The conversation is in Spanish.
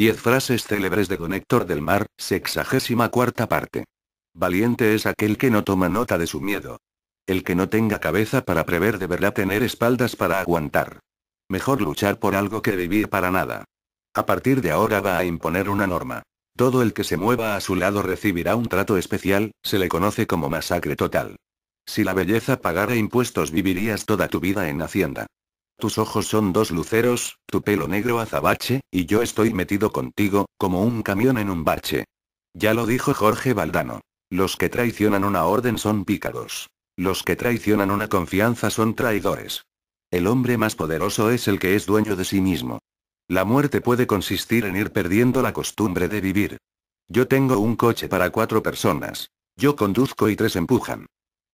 10 frases célebres de Don del Mar, sexagésima cuarta parte. Valiente es aquel que no toma nota de su miedo. El que no tenga cabeza para prever deberá tener espaldas para aguantar. Mejor luchar por algo que vivir para nada. A partir de ahora va a imponer una norma. Todo el que se mueva a su lado recibirá un trato especial, se le conoce como masacre total. Si la belleza pagara impuestos vivirías toda tu vida en Hacienda. Tus ojos son dos luceros, tu pelo negro azabache, y yo estoy metido contigo, como un camión en un bache. Ya lo dijo Jorge Valdano. Los que traicionan una orden son pícaros. Los que traicionan una confianza son traidores. El hombre más poderoso es el que es dueño de sí mismo. La muerte puede consistir en ir perdiendo la costumbre de vivir. Yo tengo un coche para cuatro personas. Yo conduzco y tres empujan.